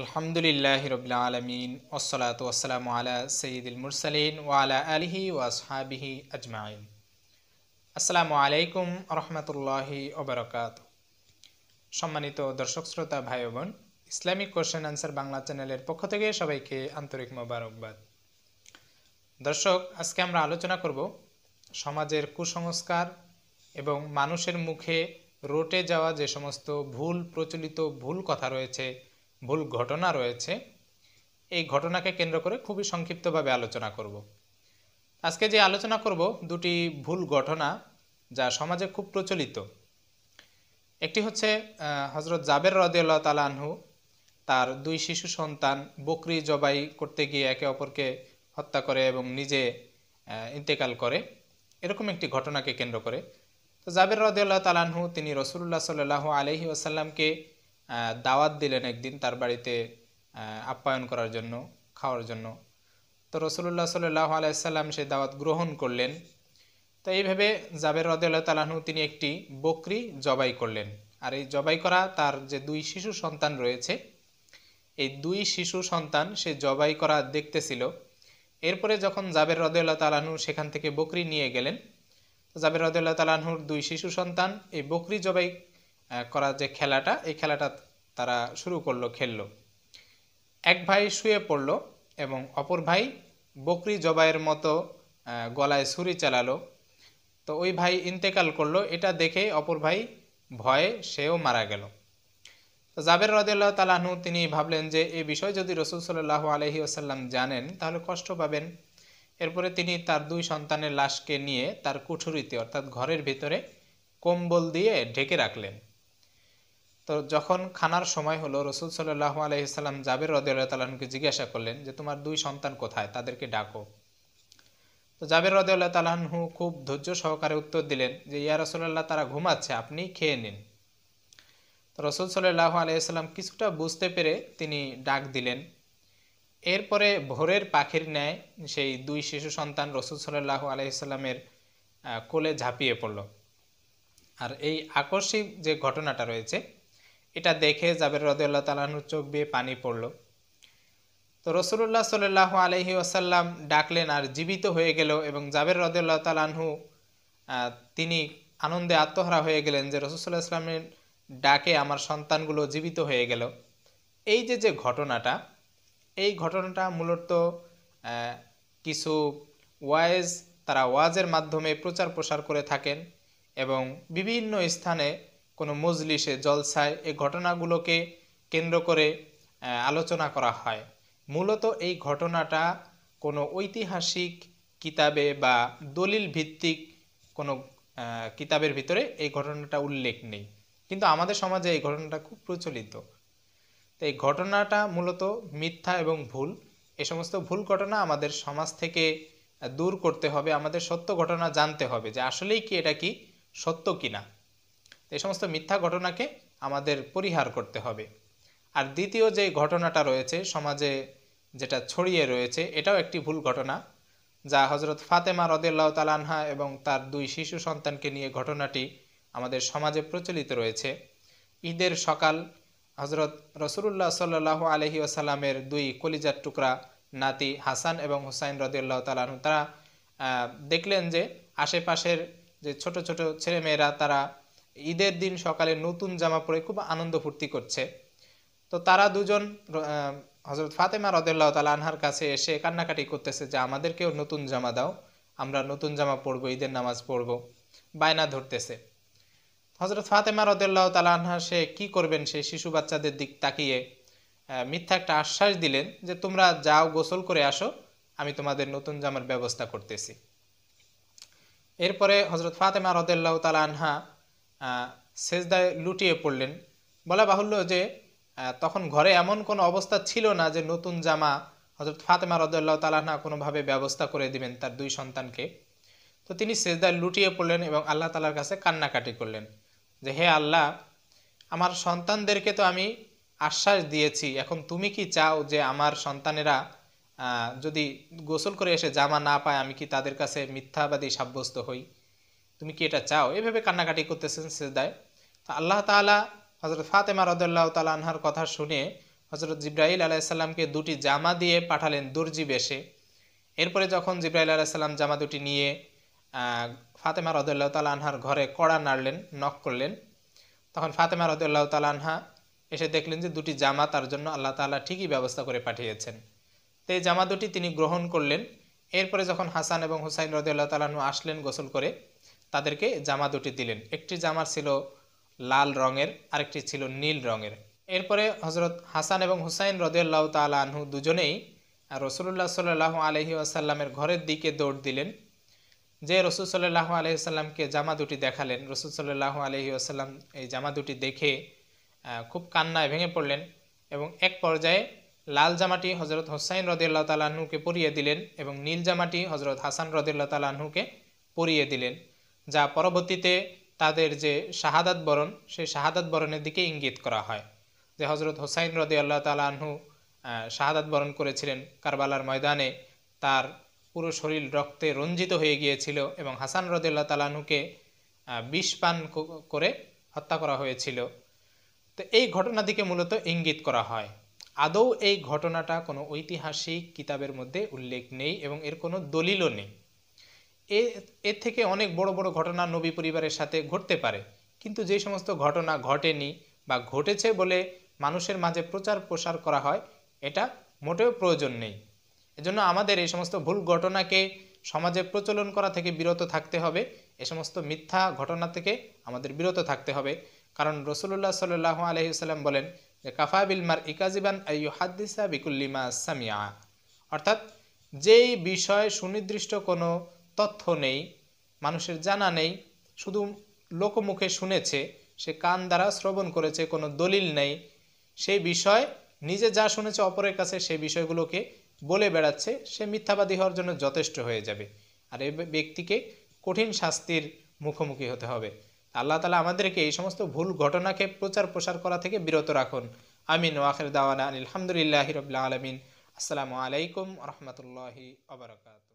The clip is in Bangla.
আলহামদুলিল্লাহ রবিল আলমিন ওসলাত ওসালাম আলা সঈদুল মুরসালিন আলা আলহি ওয়াসহাবিহি আজমাইন আসসালামু আলাইকুম রহমতুল্লাহি ওবরকাত সম্মানিত দর্শক শ্রোতা ভাই বোন ইসলামিক কোশ্চেন আনসার বাংলা চ্যানেলের পক্ষ থেকে সবাইকে আন্তরিক মোবারকবাদ দর্শক আজকে আমরা আলোচনা করব সমাজের কুসংস্কার এবং মানুষের মুখে রোটে যাওয়া যে সমস্ত ভুল প্রচলিত ভুল কথা রয়েছে ভুল ঘটনা রয়েছে এই ঘটনাকে কেন্দ্র করে খুবই সংক্ষিপ্তভাবে আলোচনা করব আজকে যে আলোচনা করব দুটি ভুল ঘটনা যা সমাজে খুব প্রচলিত একটি হচ্ছে হজরত জাবের রদিয়াল্লাহ তালানহু তার দুই শিশু সন্তান বকরি জবাই করতে গিয়ে একে অপরকে হত্যা করে এবং নিজে ইন্তেকাল করে এরকম একটি ঘটনাকে কেন্দ্র করে তো জাবের রদিয়াল্লাহ তালানহু তিনি রসুল্লাহ সাল্লু আলহি আসাল্লামকে দাওয়াত দিলেন একদিন তার বাড়িতে আপ্যায়ন করার জন্য খাওয়ার জন্য তো রসুল্লাহ সাল্লাহ আলাইসাল্লাম সেই দাওয়াত গ্রহণ করলেন তো এইভাবে জাবের রদেল্লা তালাহনু তিনি একটি বকরি জবাই করলেন আর এই জবাই করা তার যে দুই শিশু সন্তান রয়েছে এই দুই শিশু সন্তান সে জবাই করা দেখতেছিল এরপরে যখন জাবের রদেল্লা তালাহনু সেখান থেকে বকরি নিয়ে গেলেন জাবের রদেল্লা তালাহনুর দুই শিশু সন্তান এই বকরি জবাই করা যে খেলাটা এই খেলাটা তারা শুরু করলো খেললো এক ভাই শুয়ে পড়ল এবং অপর ভাই বকরি জবাইয়ের মতো গলায় ছুরি চালালো তো ওই ভাই ইন্তেকাল করলো এটা দেখে অপর ভাই ভয়ে সেও মারা গেল তো জাবের রদেল্লাহ তালাহনু তিনি ভাবলেন যে এই বিষয় যদি রসুল সাল্লাহ আলহি আসাল্লাম জানেন তাহলে কষ্ট পাবেন এরপরে তিনি তার দুই সন্তানের লাশকে নিয়ে তার কুঠুরিতে অর্থাৎ ঘরের ভিতরে কম্বল দিয়ে ঢেকে রাখলেন তো যখন খানার সময় হলো রসুল সাল্লাহ আলহিসাল্লাম জাবের রদিয়াল্লাহ তালাহকে জিজ্ঞাসা করলেন যে তোমার দুই সন্তান কোথায় তাদেরকে ডাকো তো জাবের রদিয়াল্লাহ তালাহু খুব ধৈর্য সহকারে উত্তর দিলেন যে ইয়া রসুল্লাহ তারা ঘুমাচ্ছে আপনি খেয়ে নিন তো রসুল সাল্লাহ আলহিসাল্লাম কিছুটা বুঝতে পেরে তিনি ডাক দিলেন এরপরে ভোরের পাখির ন্যায় সেই দুই শিশু সন্তান রসুল সাল্লাহ আলহিসাল্লামের কোলে ঝাঁপিয়ে পড়ল আর এই আকস্মিক যে ঘটনাটা রয়েছে এটা দেখে জাবের রদুল্লাহ তালাহুর চোখ বেয়ে পানি পড়ল তো রসুল্লাহ সাল্লাহ আলহি আসাল্লাম ডাকলেন আর জীবিত হয়ে গেল এবং জাবের রদুল্লাহ তালাহু তিনি আনন্দে আত্মহারা হয়ে গেলেন যে রসুল্লাহ ইসলামের ডাকে আমার সন্তানগুলো জীবিত হয়ে গেল এই যে যে ঘটনাটা এই ঘটনাটা মূলত কিছু ওয়াইজ তারা ওয়াজের মাধ্যমে প্রচার প্রসার করে থাকেন এবং বিভিন্ন স্থানে কোনো মজলিসে জলসায় এই ঘটনাগুলোকে কেন্দ্র করে আলোচনা করা হয় মূলত এই ঘটনাটা কোনো ঐতিহাসিক কিতাবে বা দলিল ভিত্তিক কোনো কিতাবের ভিতরে এই ঘটনাটা উল্লেখ নেই কিন্তু আমাদের সমাজে এই ঘটনাটা খুব প্রচলিত তো এই ঘটনাটা মূলত মিথ্যা এবং ভুল এ সমস্ত ভুল ঘটনা আমাদের সমাজ থেকে দূর করতে হবে আমাদের সত্য ঘটনা জানতে হবে যে আসলেই কি এটা কি সত্য কিনা এই সমস্ত মিথ্যা ঘটনাকে আমাদের পরিহার করতে হবে আর দ্বিতীয় যে ঘটনাটা রয়েছে সমাজে যেটা ছড়িয়ে রয়েছে এটাও একটি ভুল ঘটনা যা হজরত ফাতেমা রদেল্লাহ তালানহা এবং তার দুই শিশু সন্তানকে নিয়ে ঘটনাটি আমাদের সমাজে প্রচলিত রয়েছে ঈদের সকাল হজরত রসুল্লাহ সাল্লাহ আলহি আসাল্লামের দুই কলিজার টুকরা নাতি হাসান এবং হুসাইন রদিয়াল্লাহ তালানহু তারা দেখলেন যে আশেপাশের যে ছোট ছোট ছেলেমেয়েরা তারা ঈদের দিন সকালে নতুন জামা পরে খুব আনন্দ ফুর্তি করছে তো তারা দুজন হজরত ফাতেমা রদেল্লাহ তাল আনহার কাছে এসে কান্নাকাটি করতেছে যে আমাদেরকেও নতুন জামা দাও আমরা নতুন জামা পরবো ঈদের নামাজ পড়বো বায়না ধরতেছে হজরত ফাতেমা রদেল্লাহ তাল আনহা সে কি করবেন সে শিশু বাচ্চাদের দিক তাকিয়ে মিথ্যা একটা আশ্বাস দিলেন যে তোমরা যাও গোসল করে আসো আমি তোমাদের নতুন জামার ব্যবস্থা করতেছি এরপরে হজরত ফাতেমা রদেল্লাহ তাল আনহা সেজদায় লুটিয়ে পড়লেন বলা বাহুল্য যে তখন ঘরে এমন কোনো অবস্থা ছিল না যে নতুন জামা হজরত ফাতেমা রদুল্লাহ তালাহা কোনোভাবে ব্যবস্থা করে দিবেন তার দুই সন্তানকে তো তিনি সেজদায় লুটিয়ে পড়লেন এবং আল্লাহ তালার কাছে কান্নাকাটি করলেন যে হে আল্লাহ আমার সন্তানদেরকে তো আমি আশ্বাস দিয়েছি এখন তুমি কি চাও যে আমার সন্তানেরা যদি গোসল করে এসে জামা না পায় আমি কি তাদের কাছে মিথ্যাবাদী সাব্যস্ত হই তুমি কি এটা চাও এভাবে কান্নাকাটি করতেছেন সেজদায় তা আল্লাহ তালা হজরত ফাতেমা রদুল্লাহ তালা আনহার কথা শুনে হজরত জিব্রাহল আলাইসাল্লামকে দুটি জামা দিয়ে পাঠালেন দর্জি বেশে এরপরে যখন জিব্রাহল আলাইসাল্লাম জামা দুটি নিয়ে ফাতেমা রদুল্লাহ তালা আনহার ঘরে কড়া নাড়লেন নখ করলেন তখন ফাতেমা রদুল্লাহ তালা আনহা এসে দেখলেন যে দুটি জামা তার জন্য আল্লাহ তালা ঠিকই ব্যবস্থা করে পাঠিয়েছেন তো এই জামা দুটি তিনি গ্রহণ করলেন এরপরে যখন হাসান এবং হুসাইন রদুল্লাহ তালাহু আসলেন গোসল করে তাদেরকে জামা দুটি দিলেন একটি জামা ছিল লাল রঙের আরেকটি ছিল নীল রঙের এরপরে হজরত হাসান এবং হুসাইন রদিয়াল্লাহ তাল আনহু দুজনেই রসুল্লাহ সাল্লাহ আলহি আসাল্লামের ঘরের দিকে দৌড় দিলেন যে রসুল সাল্লাহ আলহি আসাল্লামকে জামা দুটি দেখালেন রসুল সাল্লাহ আলহি আসাল্লাম এই জামা দুটি দেখে খুব কান্নায় ভেঙে পড়লেন এবং এক পর্যায়ে লাল জামাটি হজরত হোসাইন রদুল্লাহ তালাহুকে পরিয়ে দিলেন এবং নীল জামাটি হজরত হাসান রদুল্লাহ তালাহুকে পরিয়ে দিলেন যা পরবর্তীতে তাদের যে শাহাদাত বরণ সেই শাহাদাত বরণের দিকে ইঙ্গিত করা হয় যে হজরত হোসাইন রদি আল্লাহ তালা শাহাদাত বরণ করেছিলেন কারবালার ময়দানে তার পুরো শরীর রক্তে রঞ্জিত হয়ে গিয়েছিল এবং হাসান আল্লাহ তালাহুকে বিষ পান করে হত্যা করা হয়েছিল তো এই ঘটনা দিকে মূলত ইঙ্গিত করা হয় আদৌ এই ঘটনাটা কোনো ঐতিহাসিক কিতাবের মধ্যে উল্লেখ নেই এবং এর কোনো দলিলও নেই এর থেকে অনেক বড় বড় ঘটনা নবী পরিবারের সাথে ঘটতে পারে কিন্তু যে সমস্ত ঘটনা ঘটেনি বা ঘটেছে বলে মানুষের মাঝে প্রচার প্রসার করা হয় এটা মোটেও প্রয়োজন নেই এজন্য আমাদের এই সমস্ত ভুল ঘটনাকে সমাজে প্রচলন করা থেকে বিরত থাকতে হবে এ সমস্ত মিথ্যা ঘটনা থেকে আমাদের বিরত থাকতে হবে কারণ রসুল্লাহ সাল্লাহ আলহিসাল্লাম বলেন যে কাফা বিলমার ইকাজিবান আইয়ু হাদ্দিসা বিকুল্লিমা সামিয়া অর্থাৎ যেই বিষয় সুনির্দিষ্ট কোনো তথ্য নেই মানুষের জানা নেই শুধু লোকমুখে শুনেছে সে কান দ্বারা শ্রবণ করেছে কোনো দলিল নেই সেই বিষয় নিজে যা শুনেছে অপরের কাছে সেই বিষয়গুলোকে বলে বেড়াচ্ছে সে মিথ্যাবাদী হওয়ার জন্য যথেষ্ট হয়ে যাবে আর এই ব্যক্তিকে কঠিন শাস্তির মুখোমুখি হতে হবে আল্লাহ তালা আমাদেরকে এই সমস্ত ভুল ঘটনাকে প্রচার প্রসার করা থেকে বিরত রাখুন আমিন ওয়াখের দাওয়ানা আলহামদুলিল্লাহ রবিল্লা আলমিন আসসালামু আলাইকুম রহমতুল্লাহি আবরকাত